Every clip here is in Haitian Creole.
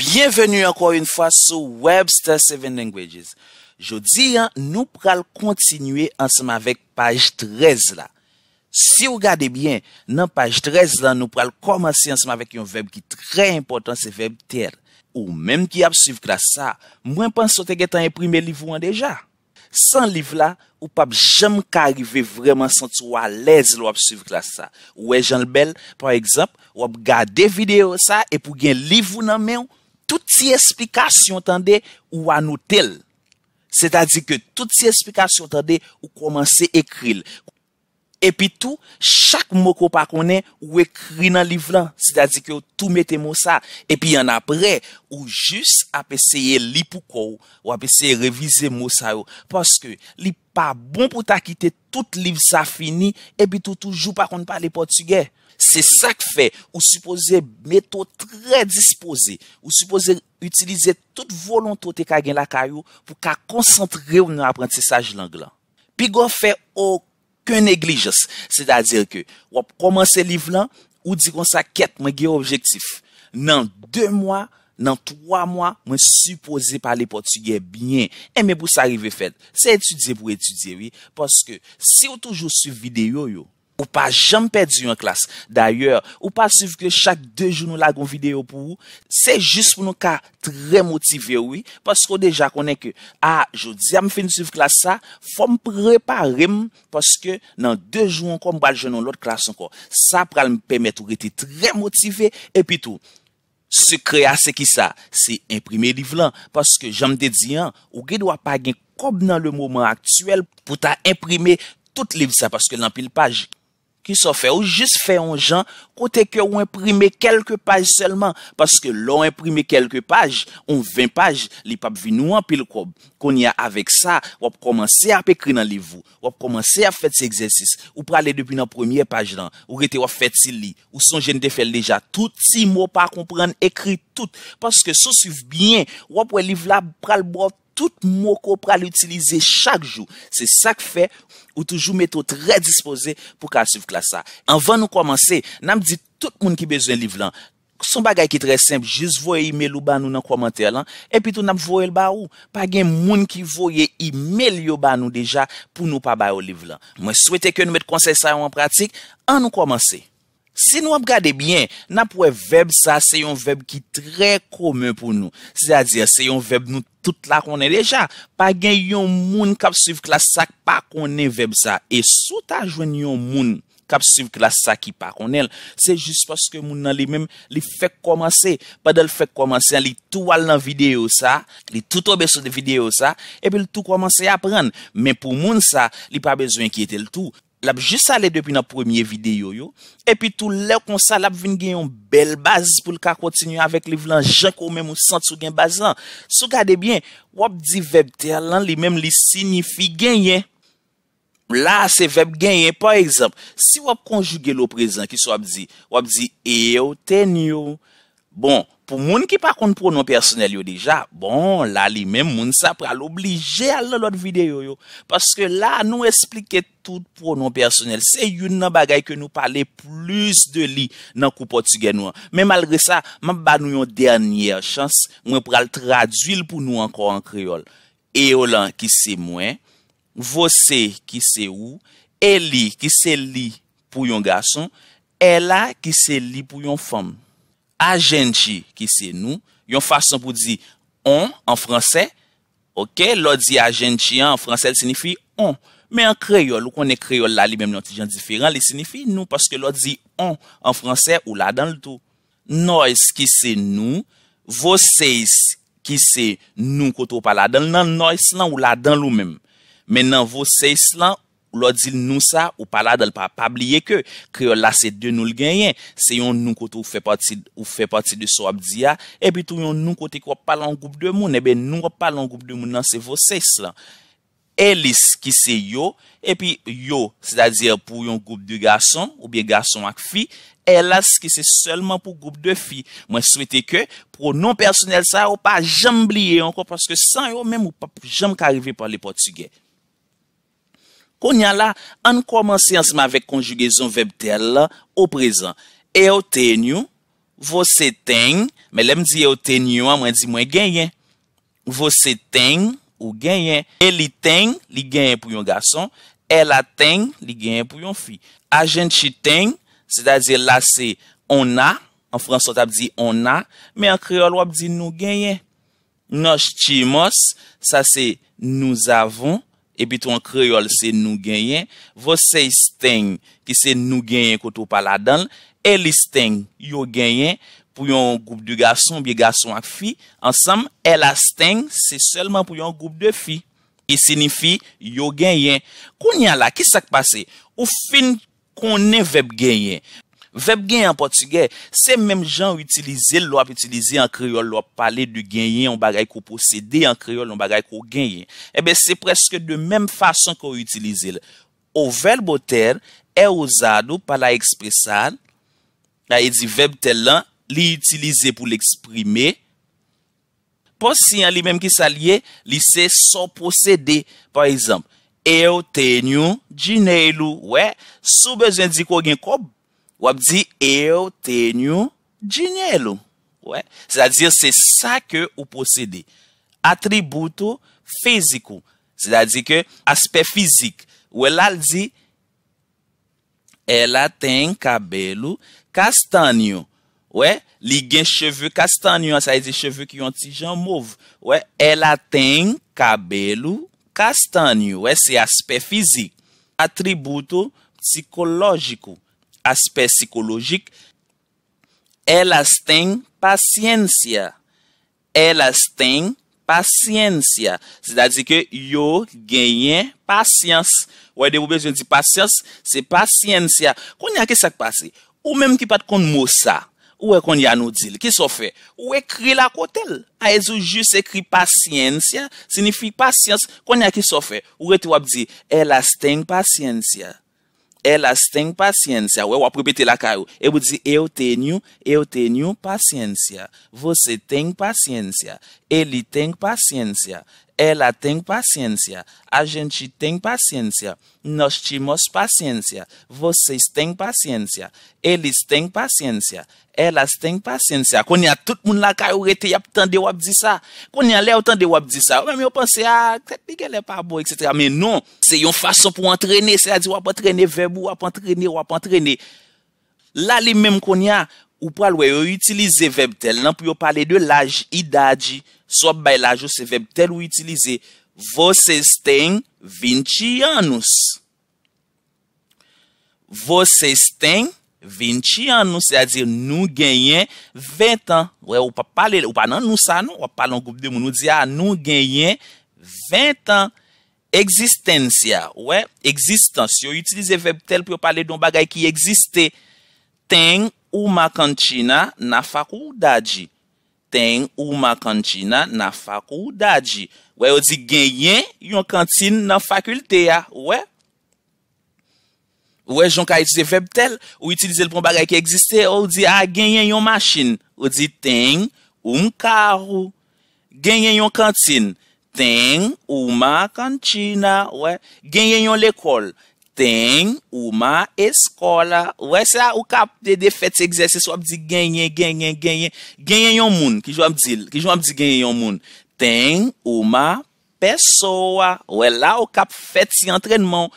Bienvenu anko yon fwa sou Webster 7 Languages Jodi an nou pral kontinue anseman vek page 13 la Si ou gade bien, nan page 13 la nou pral komanse anseman vek yon verb ki tre important se verb ter Ou menm ki ap suiv klas sa, mwen pan sote getan yon primer livou an deja San livou la, ou pap jem ka arrive vreman sante ou alèz lou ap suiv klas sa Ou e jan lbel, par exemple, ou ap gade video sa e pou gen livou nan men ou tout si esplikasyon tande ou anotel. Se ta di ke tout si esplikasyon tande ou komanse ekril. Epi tou, chak moko pa konen ou ekri nan liv lan. Se da di ki ou tou mette mou sa. Epi yon apre, ou jis apeseye li pou kou. Ou apeseye revize mou sa yo. Paske li pa bon pou ta kite tout liv sa fini. Epi tou toujou pa konen pale portugè. Se sak fe, ou supose mette ou tre dispose. Ou supose utilize tout volonto te ka gen la kayo. Pou ka konsantre ou nou aprentisaj lang lan. Pi go fe ok. kwen neglijous. Se da dir ke, wop, koman se liv lan, ou di kon sa ket mwen ge objektif. Nan 2 mwa, nan 3 mwa, mwen supose pale portugye bine. E eh, men pou sa rive fed. Se etudye pou etudye, oui. Poske, se ou toujou su videyo yo, Ou pa jam perdi yon klas. D'ayor, ou pa sifke chak 2 joun nou lagon video pou ou. Se jist pou nou ka tre motive ou. Paske ou deja konen ke, a, jodi am finisiv klas sa. Fom prepa rim. Paske nan 2 joun kon mbal joun nou lot klas an kon. Sa pral mpemet ou rete tre motive. E pi tou, se krea se ki sa. Se imprimi liv lan. Paske jam dedyan, ou ge do apagin kom nan le mouman aktuel. Po ta imprimi tout liv sa. Paske nan pil pajik. Ki so fè ou jis fè an jan kote ke ou imprime kelke paj selman. Paske lò ou imprime kelke paj, ou 20 paj, li pap vi nou an pil kob. Kon ya avek sa, wap komanse ap ekri nan livou. Wap komanse ap fèt se eksersis. Ou prale depi nan premier paj lan. Ou rete wap fèt si li. Ou son jen de fèl deja touti mò pa kompran ekri tout. Paske sou sif biyen, wap wè liv la pral bote. Tout moko pral utilize chak jou. Se sak fe, ou toujou meto tre dispose pou ka asif klasa. Anvan nou komanse, nanm di tout moun ki bezen liv lan. Son bagay ki tre semp, jis voye imel ou ban nou nan komanter lan. Epi tou nanm voye l ba ou. Pagen moun ki voye imel yo ban nou deja pou nou pa bayo liv lan. Mwen swete ke nou met konse sa yon an pratik. An nou komanse. Si nou ap gade bien, nan pou e veb sa, se yon veb ki tre kome pou nou. Se a diya, se yon veb nou tout la konen deja, pa gen yon moun kap suv klas sa, pa konen veb sa. E sou ta jwen yon moun kap suv klas sa ki pa konen, se jist paske moun nan li mem li fek komanse. Pa del fek komanse, an li tout wal nan video sa, li tout obeso de video sa, epi l tout komanse apren. Men pou moun sa, li pa bezwen ki ete l tout. l ap jis ale depi nan premye videyo yo, epi tou le kon sa l ap vin gen yon bel baz pou l ka kontinu avèk li vlan jankou mèm ou sant sou gen baz lan. Sou gade bien, wap di veb ter lan li mèm li signifi genyen. La se veb genyen. Po ekzamp, si wap konjuge lo prezen ki sou wap di, wap di eyo ten yo. Bon, pou moun ki pa kont pronon personel yo dija, bon, la li men moun sa pral oblige al lor videyo yo. Paske la nou esplike tout pronon personel. Se yon nan bagay ke nou pale plus de li nan koupo tsige nou an. Men malre sa, man ban nou yon dernyer chans mwen pral tradwil pou nou an kor an kriol. E o lan ki se mwen, vo se ki se ou, e li ki se li pou yon gason, e la ki se li pou yon fom. A jen chi ki se nou, yon fason pou di on en franse, ok, lo di a jen chi an en franse, li signifi on. Me an kreyol, ou konen kreyol la li mem, li yon ti jan diferan, li signifi nou, paske lo di on en franse ou la dan lito. Nois ki se nou, vo seis ki se nou koto pa la dan, nan nois lan ou la dan lou mem. Menan vo seis lan... Ou lo di nou sa, ou pala dal pa, pa bliye ke, kre yo lase de nou l genyen. Se yon nou kote ou fe pati de so ap diya, e pi tou yon nou kote kwa palan goup de moun, e ben nou kwa palan goup de moun nan se vo ses lan. Elis ki se yo, e pi yo, se da dir pou yon goup de gason, ou biye gason ak fi, elas ki se selman pou goup de fi. Mwen swete ke, pou nou personel sa, ou pa jam bliye, anko, paske san yo, mwen ou pa pou jam karive pali portugey. Konya la, an komanse anseman vek konjugezon veb tel la ou prezant. E o tenyou, vose tenyou, me lem di e o tenyou an, mwen di mwen genyen. Vose tenyou ou genyen. E li tenyou, li genyen pou yon gason. E la tenyou, li genyen pou yon fi. A jen chi tenyou, se da di la se ona, an fransotap di ona, me an kreol wap di nou genyen. Nos chimos, sa se nou zavon. Epi ton kreyol se nou genyen, vosey steng ki se nou genyen koto pala dan, el steng yo genyen pou yon goup de gason, biye gason ak fi. Ensam, el a steng se selman pou yon goup de fi. E sinifi yo genyen. Koun ya la, ki sak pase? Ou fin konen vep genyen? Verb genye an portige, se menm jan ou itilize lou ap itilize an kreol lou ap pale du genye an bagay ko posede an kreol lou an bagay ko genye. Ebe, eh se preske de menm fason kon ou itilize lou. Ou verbo ter, e ou zado pala ekspresan, la e di verb ter lan, li itilize pou l'eksprime. Pon si an li menm ki sa liye, li se so posede. Par exemple, e ou tenyou, jiney lou, we, sou bezen di kon genye. Wap di, eyo tenyo jinyelo. Wè, se da di, se sa ke ou posede. Atributo fiziko. Se da di, aspe fizik. Wè, la di, ela ten kabelu kastanyo. Wè, li gen cheve kastanyo. Sa e di cheve ki yon ti jan mouv. Wè, ela ten kabelu kastanyo. Wè, se aspe fizik. Atributo psikologiko. Asper psikolojik, el asteng pasyensya. El asteng pasyensya. Se da di ke yo genyen pasyens. Ou e devou bezwen di pasyens, se pasyensya. Konye a kesak pasi? Ou menm ki pat kon mousa? Ou e kon yan nou dil? Ki so fe? Ou ekri la kotel? A e zo jis ekri pasyensya? Sinifi pasyens? Konye a ki so fe? Ou e te wap di el asteng pasyensya? elas têm paciência. Eu aproveitei lá, Caio. Eu dizer eu tenho, eu tenho paciência. Você tem paciência. Ele tem paciência. Ela tenk pasyensya. A jenti tenk pasyensya. Nosti mos pasyensya. Voses tenk pasyensya. Elis tenk pasyensya. Elas tenk pasyensya. Konya, tout moun la ka yo rete yap tande wap di sa. Konya, le yo tande wap di sa. Mwen mi yo panse, a, ah, nike le pa bo, etc. Men non, se yon fason pou antrene. Se a di wap antrene, vebu wap antrene, wap antrene. La li menm konya... Ou pal wè, yo yu itilize veb tel nan pou yo pale de laj, idadi, sop bay laj, yo se veb tel wè yu itilize. Voses ten vinti anous. Voses ten vinti anous. Se a di nou genyen vint an. Ou pa pale, ou pa nan nou sa nou. Ou pa lan goup de moun nou di a ah, nou genyen vint an. Eksistencia. Ou e, eksistans. Si yo yu itilize veb tel pou yo pale de yon bagay ki eksiste. Tenk. Ou ma kantina na fakou dadji. Teng ou ma kantina na fakou dadji. Ou e ou di genyen yon kantin nan fakülte ya. Ou e? Ou e jon ka itize febtel? Ou itize l pou bagay ki egziste? Ou e ou di a genyen yon masin? Ou e di teng ou mka rou? Genyen yon kantin? Teng ou ma kantina? Ou e? Genyen yon lekol? Teng ou ma eskola. Ouè, sa ou kap dede fèt se egzese. So ap di genyen, genyen, genyen. Genyen yon moun ki jo ap di genyen yon moun. Teng ou ma pesowa. Ouè, la ou kap fèt si antrenman.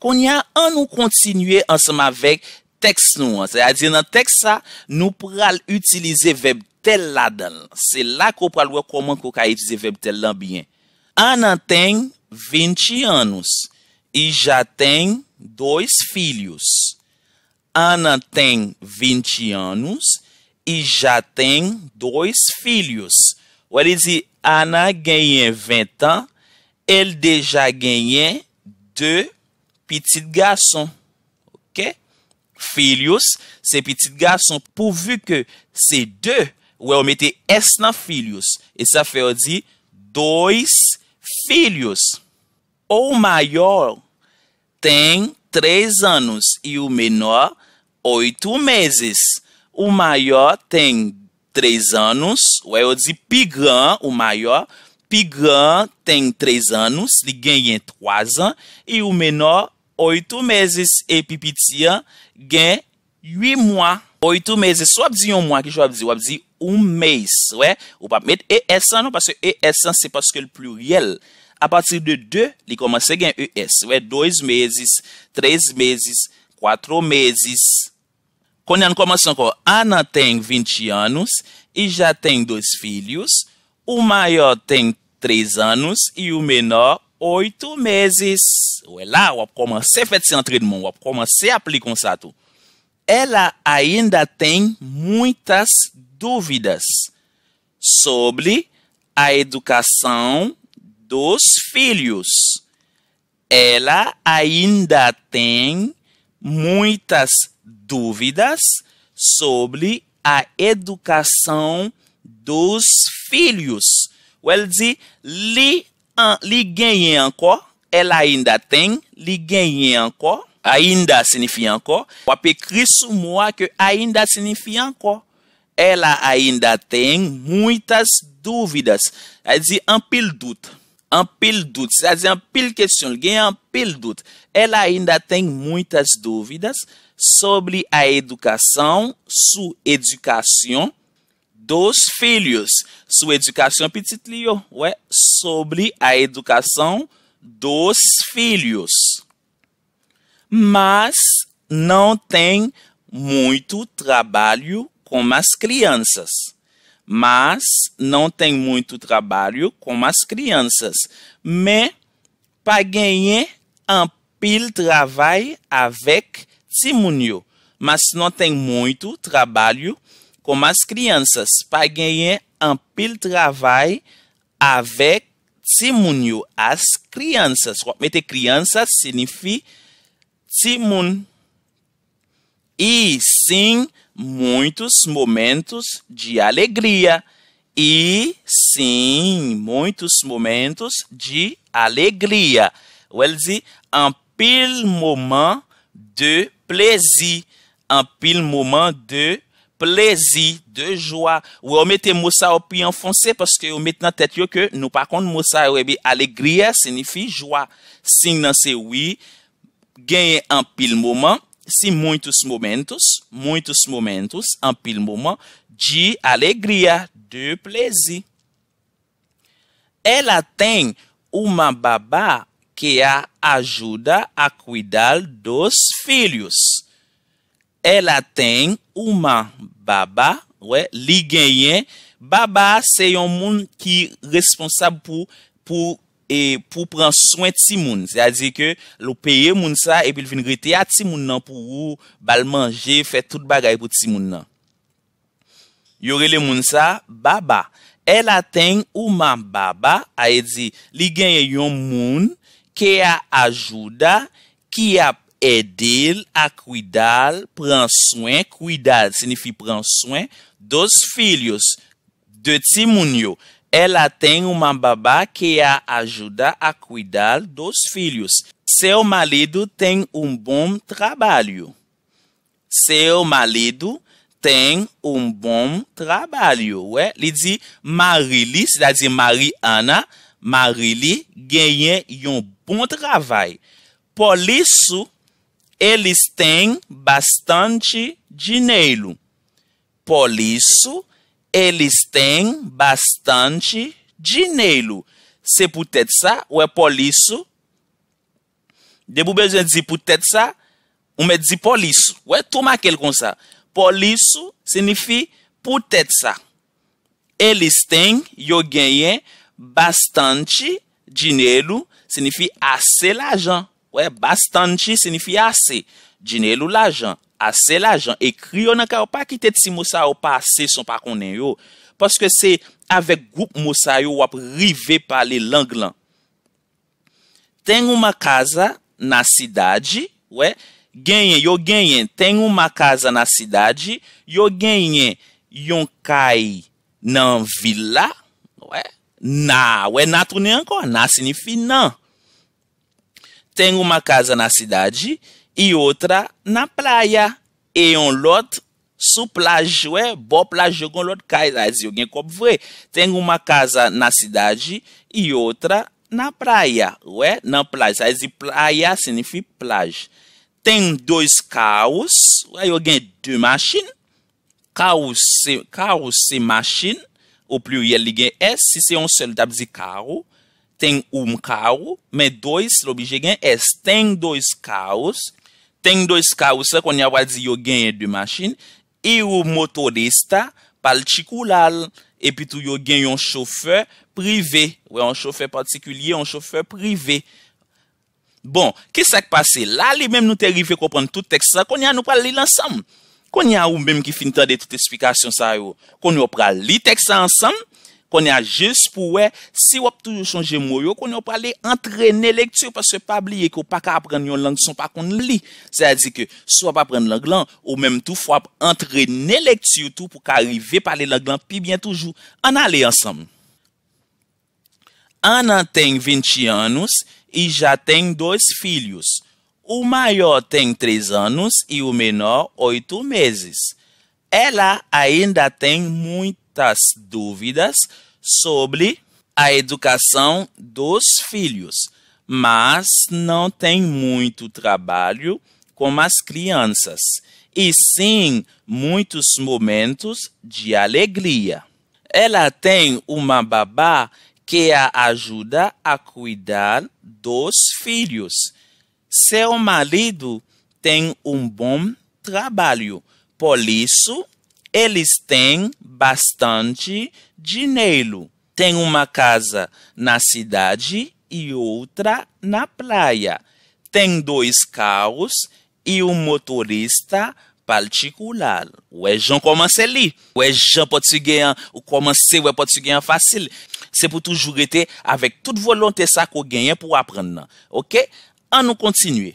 Konya an nou kontinye ansama vek tekst nou. Se adi nan tekst sa, nou pral utilize veb tel la dal. Se la ko pral wek koman ko ka itize veb tel la biyen. Ana teng vinti anous. I ja ten dois filyous. Ana ten vinti anous. I ja ten dois filyous. Ou e li di, Ana genyen vintan. El deja genyen de pitit gason. Ok? Filyous, se pitit gason pou vu ke se de, ou e ou mete es nan filyous. E sa fe ou di, dois filyous. Ou mayor ten trez anous, e ou menor oitou mezes. Ou mayor ten trez anous, ou e ou dizi pigan, ou mayor, pigan ten trez anous, li gen yen troazan, e ou menor oitou mezes, e pipitian gen yui mwa. Oitou mezes, sou ap dizi yon mwa, ki chou ap dizi, ou ap dizi un mez, ou e? Ou pa met e esan, ou pa se? E esan se paske l pluriel. a partir de 2, ele começa a ganhar ES. É dois meses, três meses, quatro meses. Quando ele começa com Ana tem 20 anos e já tem dois filhos. O maior tem 3 anos e o menor 8 meses. Ou é lá, ou começar a fazer esse treinamento, ou começar a aplicar isso tudo. Ela ainda tem muitas dúvidas sobre a educação dos filhos. Ela ainda tem muitas dúvidas sobre a educação dos filhos. Ou Ela diz, li, an, ah, li ela ainda tem, li ganhenko, ainda significa encore. O Cristo moa que ainda significa encore. Ela ainda tem muitas dúvidas. Quer dizer, ampil doute. An pil doute, sa zi an pil kesyon, gen an pil doute. Ela ainda tem muitas dúvidas sobre a educação, sua educação dos filhos. Sua educação, lio, ué, sobre a educação dos filhos. Mas não tem muito trabalho com as crianças. Mas nan ten mwito trabalyo kom as krianças. Me pa genye an pil trabalyo avek simunyo. Mas nan ten mwito trabalyo kom as krianças. Pa genye an pil trabalyo avek simunyo. As krianças. Kwa mwete krianças sinifi simun. I sin simun. Mouytos moumentos di alegría. I, e, si, mouytos moumentos di alegría. Ou el zi, an pil mouman de plezi. An pil mouman de plezi, de joa. Ou ou mette moussa ou pi an fonse, paske ou mette nan tet yo ke, nou pakon moussa ou ebi alegría, sinifi joa. Sin nan se ou i, genye an pil mouman, se muitos momentos, muitos momentos, um pile moment de alegria, de prazer. Ela tem uma babá que a ajuda a cuidar dos filhos. Ela tem uma babá, ué, liguei, babá, c'est um mundo que responsável por, por E pou pran soen ti moun. Se a di ke lo peye moun sa epil vin gri te a ti moun nan pou ou bal manje, fe tout bagay pou ti moun nan. Yore le moun sa baba. El ateng ouman baba a e di li genye yon moun ke a ajouda ki a edil a kwidal pran soen. Kwidal se nifi pran soen dos filyos de ti moun yo. ela tem uma babá que a ajuda a cuidar dos filhos. Seu marido tem um bom trabalho. Seu marido tem um bom trabalho. Ué? Ele diz Marili, cest diz, Mariana, Marili ganha um bom trabalho. Por isso, eles têm bastante dinheiro. Por isso, Elis ten bastante dineylo. Se pou tete sa, ou e poliso. De pou bezwen dizi pou tete sa, ou me dizi poliso. Ou e tou makel kon sa. Poliso senifi pou tete sa. Elis ten yo genyen bastante dineylo. Senifi ase la jan. Ou e bastante senifi ase dineylo la jan. Ase la jan, ekri yo nan ka yo pa ki tet si mousa yo pa ase son pa konen yo. Paske se avek goup mousa yo wap rive pa le lang lan. Teng ou ma kaza nan sidadi, we. Genyen, yo genyen, teng ou ma kaza nan sidadi, yo genyen, yon kai nan vila, we. Na, we natounen anko, na sinifi nan. Teng ou ma kaza nan sidadi, we. e outra na praia. E um lote sou plágio é boa plágio com outro caso. Alguém vê. Tem uma casa na cidade e outra na praia. Ué, na praia. Aí praia significa plage. Tem dois carros. Aí alguém de machine. Carros, carros se machine. O plural ligue é Se c'est um seul, de carro. Tem um carro, mas dois, l'objet é Tem dois carros. Tenk doy ska ou sa kon ya wazi yo genye de machin, e yo moto dey sta, pal chikou lal, epi tou yo genye yon chofer prive. We, yon chofer patikulye, yon chofer prive. Bon, kesak pase? La li menm nou te rife kopran tout tek sa, kon ya nou pral li lansam. Kon ya ou menm ki finita dey tout esifikasyon sa yo. Kon yo pral li tek sa ansam, konye a jes pou we, si wap toujou chanje mwoyo, konye wap pale entrene lektyou, pas se pabliye ki wap pa ka aprene yon langson pa kon li. Se a zi ke, si wap pa aprene langlan, ou menm tou fwa ap entrene lektyou tou, pou ka rive pale langlan pi bien toujou. An a le ansam. Ana ten 20 anous, i ja ten 2 filyous. Ou mayor ten 3 anous, i ou menor 8 mezes. Ela a enda ten mwoy muitas dúvidas sobre a educação dos filhos, mas não tem muito trabalho com as crianças, e sim muitos momentos de alegria. Ela tem uma babá que a ajuda a cuidar dos filhos. Seu marido tem um bom trabalho, por isso eles têm bastante dinheiro. Tem uma casa na cidade e outra na praia. Tem dois carros e um motorista particular. Ou ali. O li. Ou é gens portugais, ou commence ou é portugais fácil. C'est pode toujours toda avec toute volonté ça qu'on gagne pour apprendre. OK? A nous continue.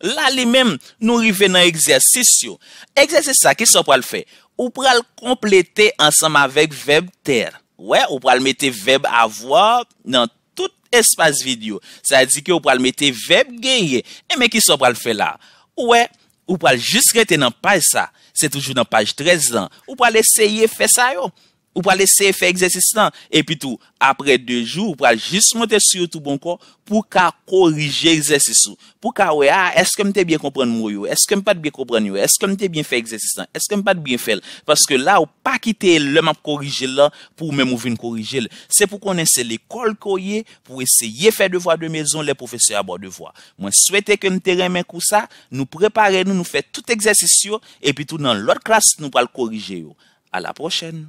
Eh, la li men nou rive nan eksersisyon. Eksersisyon sa, ki so pral fe? Ou pral komplete ansam avek veb ter. Ou pral mete veb avok nan tout espas video. Sa di ki ou pral mete veb geye. E men ki so pral fe la? Ou pral juste rete nan paj sa. Se toujou nan paj 13 an. Ou pral eseye fe sa yo. Ou praleseye fe exersistan. E pi tou, apre 2 jou, ou pral jist montesye yo tou bon kon, pou ka korije exersisu. Pou ka we a, eske mte bien kompran mou yo, eske m pat biye kompran yo, eske mte bien fe exersistan, eske m pat biye fel. Paske la ou pa kite le map korije la, pou mè mouvine korije la. Se pou konense l'ekol koye, pou eseye fe devwa de mezon, le profeseur abo devwa. Mwen swete ke nou teremen kousa, nou prepare nou, nou fe tout exersisu, e pi tou nan l'ot klas nou pral korije yo. A la prochen!